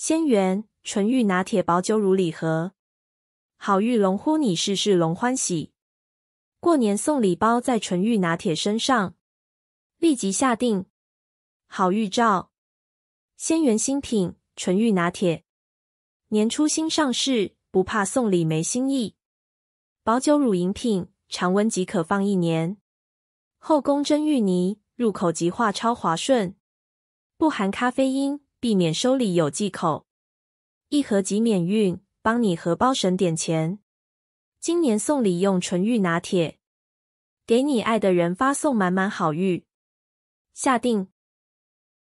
仙元纯玉拿铁薄酒乳礼盒，好玉龙呼你试试龙欢喜。过年送礼包在纯玉拿铁身上，立即下定好预兆。仙元新品纯玉拿铁，年初新上市，不怕送礼没心意。薄酒乳饮品，常温即可放一年。后宫真芋泥，入口即化，超滑顺，不含咖啡因。避免收礼有忌口，一盒即免运，帮你荷包省点钱。今年送礼用纯玉拿铁，给你爱的人发送满满好运。下定。